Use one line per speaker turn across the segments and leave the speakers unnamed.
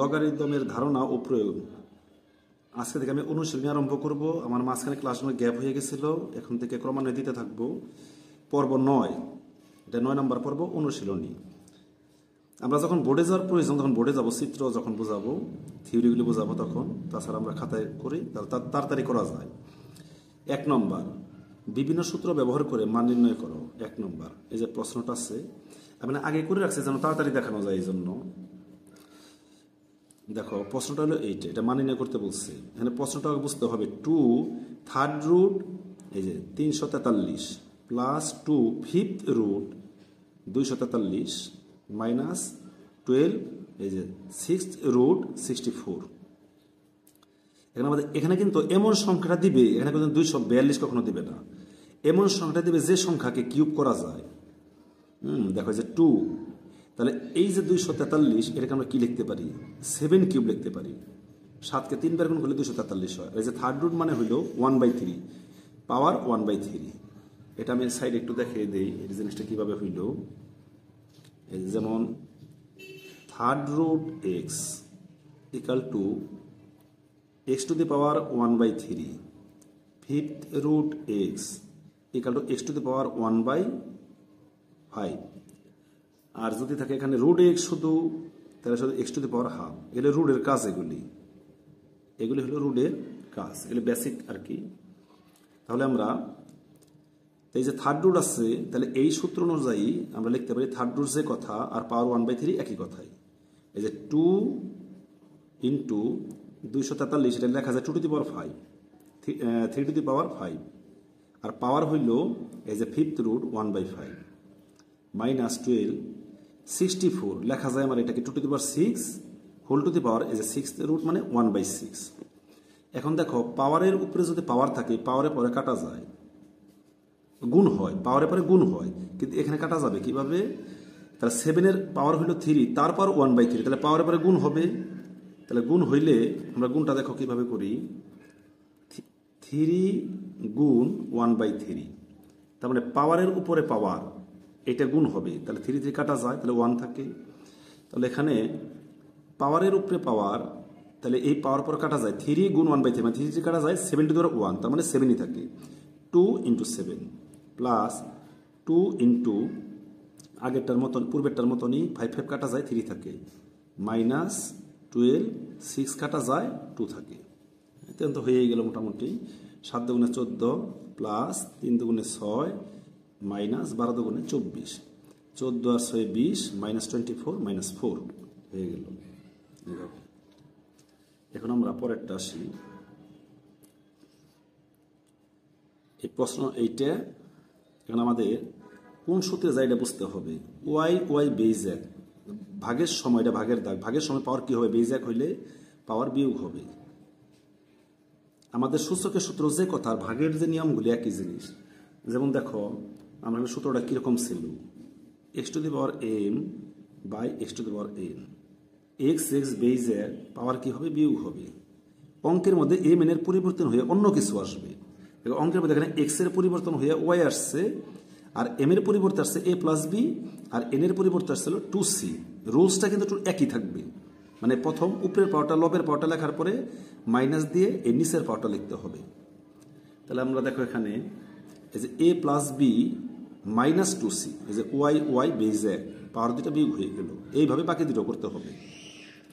লগারিদমের ধারণা ও প্রয়োগ আজকে থেকে আমি অনুশীলনী আরম্ভ করব আমার মাঝখানে ক্লাসগুলো গ্যাপ হয়ে গেছিলো এখন থেকে ক্রমান্বয়ে দিতে থাকব পর্ব নয় এটা নয় নম্বর পর্ব অনুশীলনী আমরা যখন বোর্ডে যাওয়ার প্রয়োজন তখন বোর্ডে যাবো চিত্র যখন বোঝাবো থিওরিগুলি বোঝাবো তখন তাছাড়া আমরা খাতায় করি তাড়াতাড়ি করা যায় এক নম্বর বিভিন্ন সূত্র ব্যবহার করে মান নির্ণয় করো এক নম্বর এই যে প্রশ্নটা আছে আমি আগে করে রাখছি যেন তাড়াতাড়ি দেখানো যায় এই জন্য দেখো প্রশ্নটা হলো এইটা এটা মানি না করতে বলছে এখানে প্রশ্নটা বুঝতে হবে টু থার্ড রুট এই যে তিনশো তেতাল্লিশ প্লাস টু ফিফথ রুট দুইশো তেতাল্লিশ মাইনাস টুয়েলভ এই যে সিক্স রুট সিক্সটি ফোর এখানে আমাদের এখানে কিন্তু এমন সংখ্যাটা দিবে এখানে কিন্তু দুইশো বিয়াল্লিশ কখনো দিবে না এমন সংখ্যাটা দিবে যে সংখ্যাকে কিউব করা যায় হুম দেখো যে টু তাহলে এই যে দুইশো তেতাল্লিশ এটাকে আমরা কি লিখতে পারি সেভেন কিউব লিখতে পারি সাতকে তিনবার গুণ করলে দুশো তেতাল্লিশ হয় এই যে থার্ড রুট মানে হইল one by three power one by three এটা আমি সাইড একটু দেখিয়ে দিই এই জিনিসটা কীভাবে হইল যেমন third root X equal to X to the power one by three fifth root X equal to X to the power one by five আর যদি থাকে এখানে রুট এক্স শুধু তাহলে শুধু X to the power half এগুলো রুডের কাজ এগুলি এগুলি হলো রুডের কাজ এগুলি বেসিক আর কি তাহলে আমরা এই যে থার্ড রুড আছে তাহলে এই সূত্র অনুযায়ী আমরা লিখতে পারি থার্ড রুড যে কথা আর পাওয়ার ওয়ান বাই থ্রি একই কথাই এই যে টু ইন্টু দুইশো তেতাল্লিশ এটা লেখা যায় two to the power five three to the power five আর পাওয়ার হইল এই যে fifth root one by five minus twelve sixty four লেখা যায় আমার মানে এটাকে two to the power six whole to the power as a six root মানে ওয়ান বাই সিক্স এখন দেখো পাওয়ারের উপরে যদি পাওয়ার থাকে পাওয়ারে পরে কাটা যায় গুণ হয় পাওয়ারে পরে গুণ হয় কিন্তু এখানে কাটা যাবে কিভাবে তাহলে সেভেনের পাওয়ার হইল থ্রি তারপর ওয়ান বাই থ্রি তাহলে পাওয়ারে পরে গুণ হবে তাহলে গুণ হইলে আমরা গুণটা দেখো কিভাবে করি থ্রি গুণ ওয়ান বাই থ্রি তার মানে পাওয়ারের উপরে পাওয়ার এটা গুণ হবে তাহলে থ্রি থ্রি কাটা যায় তাহলে ওয়ান থাকে তাহলে এখানে পাওয়ারের উপরে পাওয়ার তাহলে এই পাওয়ার পর কাটা যায় থ্রি গুণ ওয়ান বাই থ্রি মানে থ্রি থ্রি কাটা যায় টু ধরো ওয়ান তার মানে সেভেনই থাকে two into seven plus two into আগেরটার মতন পূর্বেরটার মতনই ফাইভ ফাইভ কাটা যায় থ্রি থাকে মাইনাস টুয়েলভ সিক্স কাটা যায় টু থাকে তো হয়েই গেল মোটামুটি সাত দুগুণে চোদ্দো প্লাস তিন দুগুণে ছয় মাইনাস বারো দুগুণে চব্বিশ চোদ্দো আর ছয় বিশ minus twenty four minus four হয়ে গেল এখন আমরা পরেরটা আসি এই প্রশ্ন এইটা এখন আমাদের কোন সূত্রে যায় এটা বুঝতে হবে ওয়াই ওয়াই বেইজ্যাক ভাগের সময় এটা ভাগের দাগ ভাগের সময় পাওয়ার কি হবে বেইজ্যাক হইলে পাওয়ার বিয়োগ হবে আমাদের সূচকের সূত্র যে কথা ভাগের যে নিয়মগুলি একই জিনিস যেমন দেখো আমরা মানে সূত্রটা কীরকম ছিল X to the power M by X to the power N X X বেইজের পাওয়ার কী হবে বিউ হবে অঙ্কের মধ্যে এম এনের পরিবর্তন হয়ে অন্য কিছু আসবে অঙ্কের মধ্যে এখানে এক্সের পরিবর্তন হয়ে ওয়াই আসছে আর এম এর পরিবর্তে আসছে এ প্লাস বি আর এন এর পরিবর্তে আসছিল টু সি রুলসটা কিন্তু একটু একই থাকবে মানে প্রথম উপরের পাওয়ারটা লবের পাওয়ারটা লেখার পরে মাইনাস দিয়ে এ নিচের পাওয়ারটা লিখতে হবে তাহলে আমরা দেখো এখানে এই যে A plus B minus two C এই যে ওয়াই ওয়াই বেজ এক পাওয়ার দুটা বিয়োগ হয়ে গেল এইভাবে বাকি দুটো করতে হবে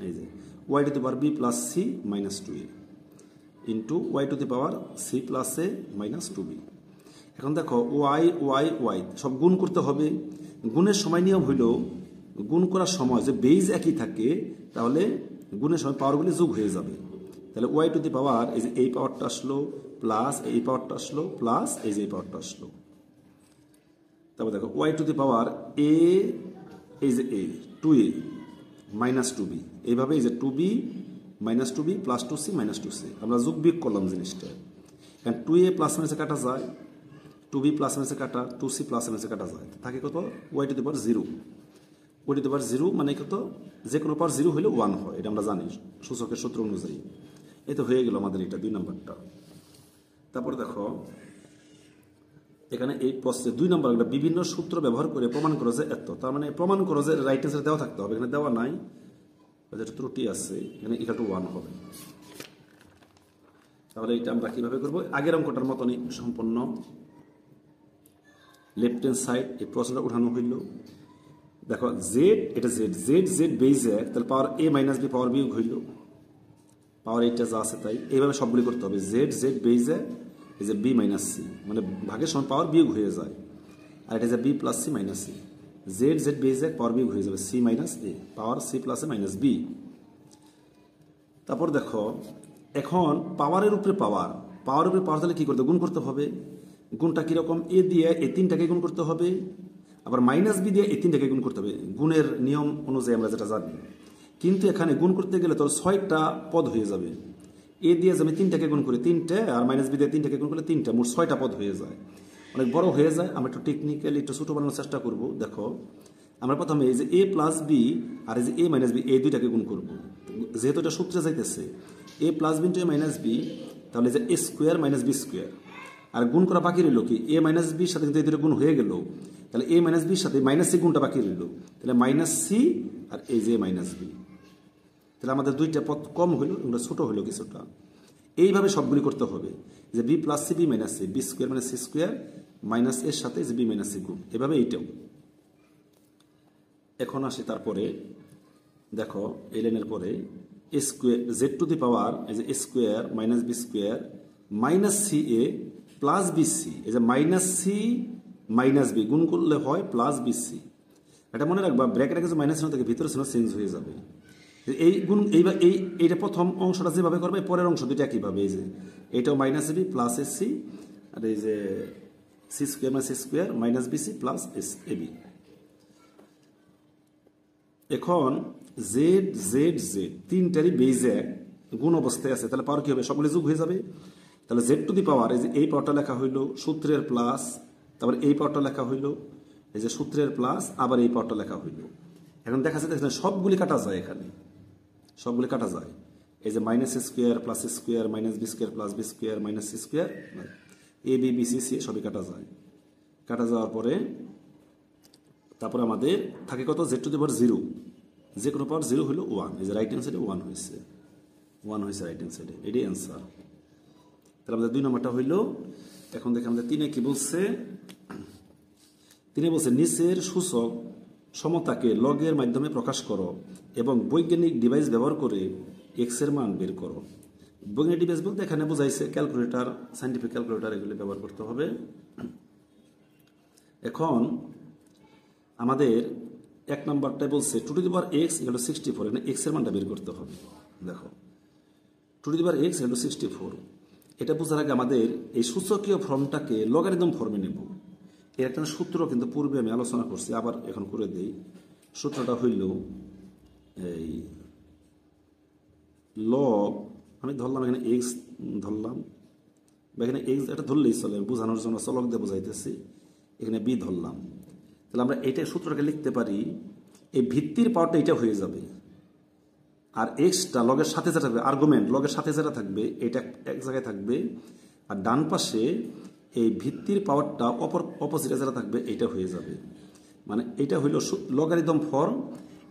এই যে Y to the power B plus C minus two A into Y to the power C plus A minus two B এখন দেখো ওয়াই ওয়াই ওয়াই সব গুণ করতে হবে গুণের সময় নিয়ম হইল গুণ করার সময় যে বেজ একই থাকে তাহলে গুণের সময় পাওয়ারগুলি যোগ হয়ে যাবে তাহলে ওয়াই টু দি পাওয়ার এই যে এই পাওয়ারটা আসলো প্লাস এই পাওয়ারটা আসলো প্লাস এই যে এই পাওয়ারটা আসলো তারপর দেখো Y to the power A এই যে A two A minus two B এইভাবে এই যে two B minus two B plus two C minus two C আমরা যোগ বিগ করলাম জিনিসটা কারণ টু এ প্লাস মাইনাসে কাটা যায় টু বি প্লাস মাইনাসে কাটা টু সি প্লাস মাইনাসে কাটা যায় থাকে কত Y to the power zero Y to the power zero মানে কত যে কোনো পাওয়ার জিরো হলে ওয়ান হয় এটা আমরা জানি সূচকের সূত্র অনুযায়ী এই তো হয়ে গেল আমাদের এটা দুই নম্বরটা তারপর দেখো এখানে এই প্রশ্নে দুই নম্বর একটা বিভিন্ন সূত্র ব্যবহার করে প্রমাণ করো যে এত তার মানে প্রমাণ করো যে রাইট অ্যান্সার দেওয়া থাকতে হবে এখানে দেওয়া নাই যেটা ত্রুটি আছে এখানে ইকাল টু ওয়ান হবে তাহলে এটা আমরা কীভাবে করব আগের অঙ্কটার মতনই সম্পন্ন লেফট হ্যান্ড সাইড এই প্রশ্নটা উঠানো হইল দেখো জেড এটা জেড জেড জেড বেই এক তাহলে power A minus B power B হইল পাওয়ার এইটা যা আছে তাই এইভাবে সবগুলি করতে হবে জেড জেড বেই এক এই যে বি মাইনাস সি মানে ভাগের সময় পাওয়ার বিয়োগ হয়ে যায় আর এটা যে B plus C minus C Z Z B Z power বিয়োগ হয়ে যাবে C minus A power C plus A minus B তারপর দেখো এখন পাওয়ারের উপরে পাওয়ার পাওয়ার উপরে পাওয়ার তাহলে কী করতে গুণ করতে হবে গুণটা কীরকম এ দিয়ে এ তিনটাকে গুণ করতে হবে আবার মাইনাস বি দিয়ে এ তিনটাকে গুণ করতে হবে গুণের নিয়ম অনুযায়ী আমরা যেটা জানি কিন্তু এখানে গুণ করতে গেলে তোর ছয়টা পদ হয়ে যাবে এ দিয়ে আমি তিনটাকে গুণ করি তিনটে আর মাইনাস বি দিয়ে তিনটাকে গুণ করলে তিনটা মোট ছয়টা পদ হয়ে যায় অনেক বড় হয়ে যায় আমরা একটু টেকনিক্যালি একটু ছোটো বানানোর চেষ্টা করব দেখো আমরা প্রথমে এই যে এ প্লাস বি আর এই যে এ মাইনাস বি এই দুইটাকে গুণ করব যেহেতু এটা সূত্রে যাইতেছে A plus B into A minus B তাহলে যে A square minus B square আর গুণ করা বাকি রইল কি এ মাইনাস বির সাথে কিন্তু এই দুটো গুণ হয়ে গেল তাহলে এ মাইনাস বির সাথে মাইনাস সি গুণটা বাকি রইল তাহলে মাইনাস সি আর এই যে মাইনাস বি তাহলে আমাদের দুইটা পথ কম হইল এগুলো ছোটো হইলো কিছুটা এইভাবে সবগুলি করতে হবে যে B plus C B minus C B square minus C square minus এর সাথে যে বি মাইনাস সি গুণ এভাবে এইটাও এখন আসি তারপরে দেখো এই লাইনের পরে square Z to the power এই যে square minus B square minus C A plus B C এই যে মাইনাস সি মাইনাস বি গুণ করলে হয় প্লাস বি সি এটা মনে রাখবা ব্র্যাকেটে কিছু মাইনাস চিহ্ন থাকে ভিতরে চিহ্ন চেঞ্জ হয়ে যাবে এই গুণ এই এই এইটা প্রথম অংশটা যেভাবে করবে পরের অংশ দুইটা কীভাবে এই যে এটাও minus B plus S C আর এই যে C square minus C square minus B C plus S B এখন জেড জেড জেড তিনটারই বেজে গুণ অবস্থায় আছে তাহলে পাওয়ার কী হবে সকলে যোগ হয়ে যাবে তাহলে জেড টু দি পাওয়ার এই যে এই পাওয়ারটা লেখা হইলো সূত্রের প্লাস তারপর এই পাওয়ারটা লেখা হইলো এই যে সূত্রের প্লাস আবার এই পাওয়ারটা লেখা হইলো এখন দেখা যাচ্ছে সবগুলি কাটা যায় এখানে সবগুলি কাটা যায় এই যে minus square plus square minus B square plus B square minus C square A B B C C সবই কাটা যায় কাটা যাওয়ার পরে তারপরে আমাদের থাকে কত Z to the power zero যে কোনো পাওয়ার জিরো হলো ওয়ান এই যে রাইট হ্যান্ড সাইডে ওয়ান হয়েছে ওয়ান হয়েছে রাইট হ্যান্ড সাইডে এটাই অ্যান্সার তাহলে আমাদের দুই নম্বরটা হইল এখন দেখে আমাদের তিনে কি বলছে তিনি বলছে নিচের সূচক সমতাকে লগের মাধ্যমে প্রকাশ করো এবং বৈজ্ঞানিক ডিভাইস ব্যবহার করে এক্সের মান বের করো বৈজ্ঞানিক ডিভাইস বলতে এখানে বোঝাইছে ক্যালকুলেটার সাইন্টিফিক ক্যালকুলেটার এগুলি ব্যবহার করতে হবে এখন আমাদের এক নাম্বারটাই বলছে টু টু দিবার এক্স এগুলো সিক্সটি ফোর এখানে এক্সের মানটা বের করতে হবে দেখো টু টু দিবার এক্স এগুলো সিক্সটি ফোর এটা বোঝার আগে আমাদের এই সূচকীয় ফর্মটাকে লগারিদম ফর্মে নেব এর একটা সূত্র কিন্তু পূর্বে আমি আলোচনা করছি আবার এখন করে দেই সূত্রটা হইল এই ল আমি ধরলাম এখানে এক্স ধরলাম বা এখানে এক্স এটা ধরলেই চলে বোঝানোর জন্য চলক দিয়ে বোঝাইতেছি এখানে বি ধরলাম তাহলে আমরা এটা সূত্রটাকে লিখতে পারি এই ভিত্তির পাওয়ারটা এটা হয়ে যাবে আর এক্সটা লগের সাথে যেটা থাকবে আর্গুমেন্ট লগের সাথে যেটা থাকবে এটা এক জায়গায় থাকবে আর ডান পাশে এই ভিত্তির পাওয়ারটা অপর অপোজিটে যেটা থাকবে এটা হয়ে যাবে মানে এটা হইল লগারিদম ফর্ম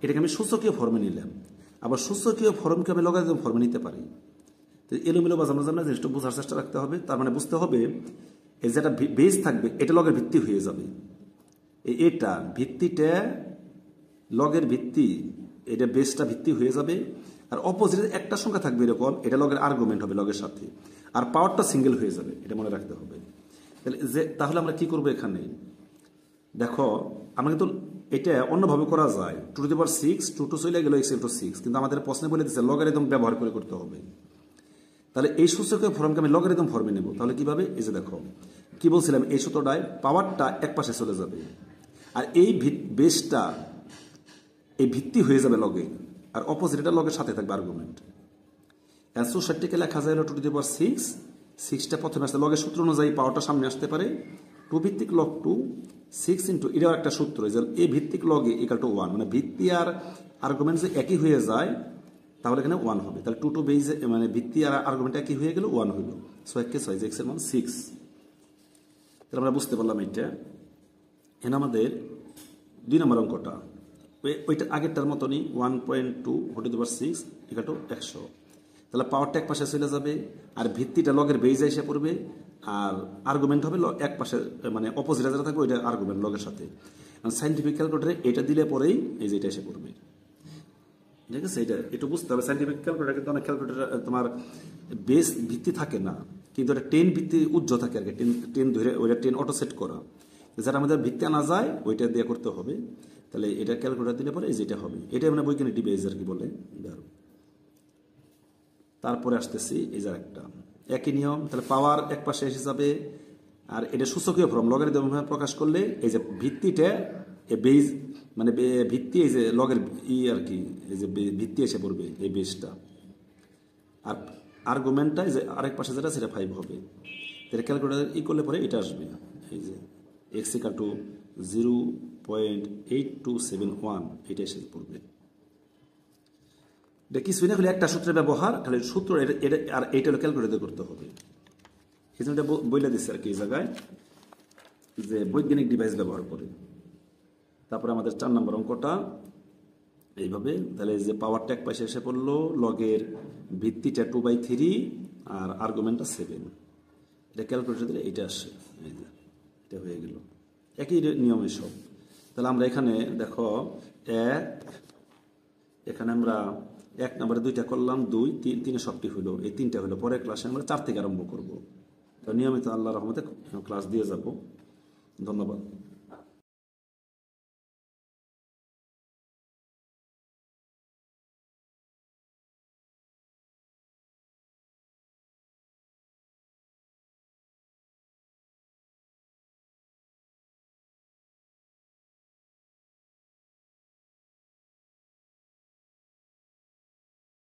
এটাকে আমি সূচকীয় ফর্মে নিলাম আবার সূচকীয় ফর্মকে আমি লগারিদম ফর্মে নিতে পারি তো এলোমেলো বা জানা জানা জিনিসটা বোঝার চেষ্টা রাখতে হবে তার মানে বুঝতে হবে এই যেটা বেজ থাকবে এটা লগের ভিত্তি হয়ে যাবে এটা ভিত্তিটা লগের ভিত্তি এটা বেসটা ভিত্তি হয়ে যাবে আর অপোজিটের একটা সংখ্যা থাকবে এরকম এটা লগের আর্গুমেন্ট হবে লগের সাথে আর পাওয়ারটা সিঙ্গেল হয়ে যাবে এটা মনে রাখতে হবে তাহলে যে তাহলে আমরা কি করব এখানে দেখো আমরা কিন্তু এটা অন্যভাবে করা যায় two to power six two two চলে গেল এক্স ইন্টু সিক্স কিন্তু আমাদের প্রশ্নে বলে দিচ্ছে লগারিদম ব্যবহার করে করতে হবে তাহলে এই সূচকের ফর্মকে আমি লগারিদম ফর্মে নেব তাহলে কিভাবে এই যে দেখো কি বলছিলাম এই সূত্রটায় পাওয়ারটা এক পাশে চলে যাবে আর এই বেসটা এই ভিত্তি হয়ে যাবে লগে আর অপোজিট এটা লগের সাথে থাকবে আর্গুমেন্ট অ্যান্সার সেটটিকে লেখা যায় two to the power six সিক্সটা প্রথমে আসতে লগের সূত্র অনুযায়ী পাওয়ারটা সামনে আসতে পারে টু ভিত্তিক লগ টু সিক্স ইন্টু এটাও একটা সূত্র যে এ ভিত্তিক লগে ইকাল টু ওয়ান মানে ভিত্তি আর আর্গুমেন্ট যে একই হয়ে যায় তাহলে এখানে ওয়ান হবে তাহলে টু টু বেজ মানে ভিত্তি আর আর্গুমেন্ট একই হয়ে গেলে ওয়ান হইল সো এক ছয় যে এক্সের মান সিক্স তাহলে আমরা বুঝতে পারলাম এইটা এখানে আমাদের দুই নম্বর অঙ্কটা ওইটা আগেরটার মতনই ওয়ান পয়েন্ট টু হোটেল দুবার সিক্স ইকাল টু একশো তাহলে পাওয়ারটা এক পাশে চলে যাবে আর ভিত্তিটা লগের বেজে এসে পড়বে আর আর্গুমেন্ট হবে এক পাশে মানে অপোজিট যারা থাকবে ওইটা আর্গুমেন্ট লগের সাথে সাইন্টিফিক ক্যালকুলেটারে এটা দিলে পরেই এই যে এটা এসে পড়বে ঠিক আছে এটা একটু বুঝতে হবে সাইন্টিফিক ক্যালকুলেটার কিন্তু অনেক ক্যালকুলেটার তোমার বেস ভিত্তি থাকে না কিন্তু এটা টেন ভিত্তি উজ্জ্ব থাকে আর কি টেন টেন ধরে ওইটা টেন অটো সেট করা যারা আমাদের ভিত্তি আনা যায় ওইটা দিয়ে করতে হবে তাহলে এটা ক্যালকুলেটার দিলে পরে এই যেটা হবে এটা মানে বৈজ্ঞানিক ডিভাইস আর কি বলে তারপরে আসতেছি এই যার একটা একই নিয়ম তাহলে পাওয়ার এক পাশে এসে যাবে আর এটা সূচকীয় ফর্ম লগের ভাবে প্রকাশ করলে এই যে ভিত্তিটা বেজ মানে ভিত্তি এই যে লগের ই আর কি এই যে ভিত্তি এসে পড়বে এই বেজটা আর আর্গুমেন্টটা এই যে আরেক পাশে যেটা সেটা ফাইভ হবে তাহলে ক্যালকুলেটার ই করলে পরে এটা আসবে এই যে এক্সিকা to zero point eight two seven one এটা এসে পড়বে এটা কিছুই না হলে একটা সূত্রের ব্যবহার তাহলে সূত্র এটা আর এইটা হলো ক্যালকুলেটর করতে হবে এই জন্য এটা বইলে দিচ্ছে আর কি এই জায়গায় যে বৈজ্ঞানিক ডিভাইস ব্যবহার করে তারপরে আমাদের চার নম্বর অঙ্কটা এইভাবে তাহলে যে পাওয়ার ট্যাক পাশে এসে পড়লো লগের ভিত্তিটা টু বাই থ্রি আর আর্গুমেন্টটা সেভেন এটা ক্যালকুলেটর দিলে এটা আসে এটা হয়ে গেল একই নিয়মে সব তাহলে আমরা এখানে দেখো এক এখানে আমরা এক নম্বরে দুইটা করলাম দুই তিন তিনে সবটি হলো এই তিনটা হলো পরের ক্লাসে আমরা চার থেকে আরম্ভ করবো তো নিয়মিত আল্লাহ রহমতে ক্লাস দিয়ে যাব ধন্যবাদ